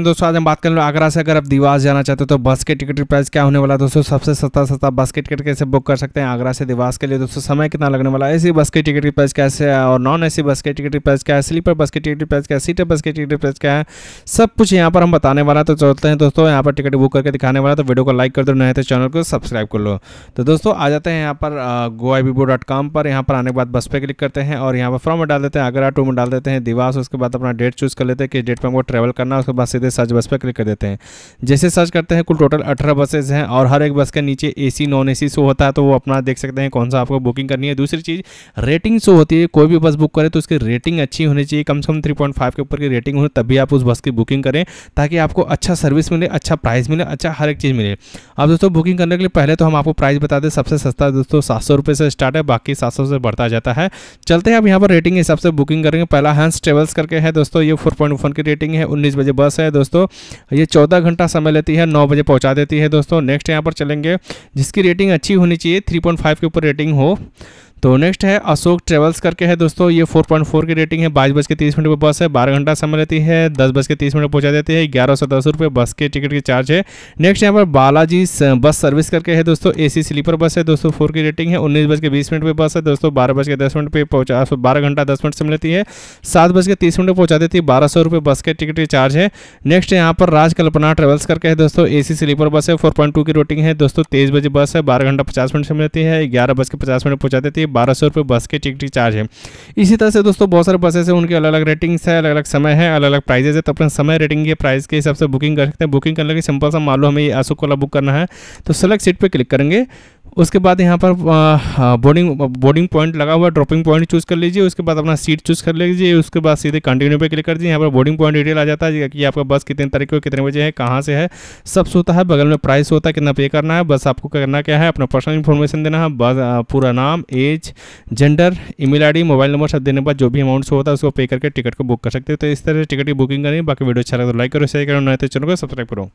दोस्तों आज हम बात करें आगरा से अगर आप देवास जाना चाहते हो तो बस के टिकट प्राइस क्या होने वाला है दोस्तों सबसे सस्ता सस्ता बस के टिकट कैसे बुक कर सकते हैं आगरा से देवास के लिए दोस्तों समय कितना लगने वाला है एसी बस के टिकट की प्राइस कैसे है और नॉन एसी बस के टिकट की प्राइस क्या है स्लीपर बस के टिकट की प्राइस क्या है सीटर बस के टिकट की प्राइस क्या है सब कुछ यहाँ पर हम बताने वाला तो चलते हैं दोस्तों यहाँ पर टिकट बुक करके दिखाने वाला तो वीडियो को लाइक कर दो नए तो चैनल को सब्सक्राइब कर लो तो दोस्तों आ जाते हैं यहाँ पर गोआईबीबो पर यहाँ पर आने के बाद बस पर क्लिक करते हैं और यहाँ पर फॉर्म डाल देते हैं आगरा टू में डाल देते हैं देवास उसके बाद अपना डेट चूज़ कर लेते हैं कि डेट पर हमको ट्रेवल करना उसके बाद देते हैं सर्च बस पर क्लिक कर देते हैं जैसे सर्च करते हैं कुल टोटल अठारह बसेज हैं और हर एक बस के नीचे ए सी नॉन ए सी शो होता है तो वो अपना देख सकते हैं कौन सा आपको बुकिंग करनी है दूसरी चीज़ रेटिंग शो होती है कोई भी बस बुक करे तो उसकी रेटिंग अच्छी होनी चाहिए कम से कम थ्री पॉइंट फाइव के ऊपर की रेटिंग हो तभी आप उस बस की बुकिंग करें ताकि आपको अच्छा सर्विस मिले अच्छा प्राइस मिले अच्छा हर एक चीज़ मिले अब दोस्तों बुकिंग करने के लिए पहले तो हम आपको प्राइस बता दें सबसे सस्ता दोस्तों सात सौ से स्टार्ट है बाकी सात सौ से बढ़ता जाता है चलते हैं अब यहाँ पर रेटिंग के हिसाब से बुकिंग करेंगे पहला हंस ट्रेवल्स करके है दोस्तों ये फोर पॉइंट की रेटिंग है उन्नीस बजे बस है दोस्तों ये चौदह घंटा समय लेती है नौ बजे पहुँचा देती है दोस्तों नेक्स्ट यहाँ पर चलेंगे जिसकी रेटिंग अच्छी होनी चाहिए थ्री पॉइंट फाइव के ऊपर रेटिंग हो तो नेक्स्ट है अशोक ट्रेवल्स करके है दोस्तों ये 4.4 की रेटिंग है बाईस बज के तीस मिनट पर बस है बारह घंटा समय रहती है दस बज के तीस मिनट पहुंचा देती है ग्यारह सौ दस रुपये बस के टिकट के चार्ज है नेक्स्ट यहाँ पर बालाजी बस सर्विस करके है दोस्तों ए स्लीपर बस है दोस्तों फोर की रेटिंग है उन्नीस बज के बीस मिनट पर बस है दोस्तों बारह बज के दस मिनट पर पहुँचा बारह घंटा दस मिनट से मिलती है सात बज के तीस मिनट पर पहुँचा देती है बारह सौ रुपये बस के टिकट के चार्ज है नेक्स्ट यहाँ पर राजकल्पना ट्रेवल्स करके है दोस्तों ए स्लीपर बस है फोर की रेटिंग है दोस्तों तेईस बजे बस है बारह घंटा पचास मिनट से मिलती है ग्यारह बज के पचास मिनट पहुँचा देती है बारह सौ रुपये बस के टिकट चार्ज है इसी तरह से दोस्तों बहुत सारे बसेस हैं उनके अलग अलग रेटिंग्स है अलग अलग समय है अलग अलग प्राइजेज है तो अपने समय रेटिंग के प्राइस के हिसाब से बुकिंग कर सकते हैं बुकिंग करने के सिंपल सा मालूम हमें ये अशोक कोला बुक करना है तो सेलेक्ट सीट पर क्लिक करेंगे उसके बाद यहाँ पर बोर्डिंग बोर्डिंग पॉइंट लगा हुआ ड्रॉपिंग पॉइंट चूज़ कर लीजिए उसके बाद अपना सीट चूज़ कर लीजिए उसके बाद सीधे कंटिन्यू पे क्लिक कर दीजिए यहाँ पर बोर्डिंग पॉइंट डिटेल आ जाता है कि आपका बस कितने तरीके को कितने बजे है कहाँ से है सब होता है बगल में प्राइस होता है कितना पे करना है बस आपको करना क्या है अपना पर्सनल इन्फॉर्मेशन देना है बस पूरा नाम age age gender email ID mobile number सब देने के बाद जो भी अमाउंट होता है उसको पे करके टिकट को बुक कर सकते हो तो इस तरह से टिकट की बुकिंग करें बाकी वीडियो अच्छा लगता है लाइक करो शेयर करो नए तो चैनल को सब्सक्राइब करो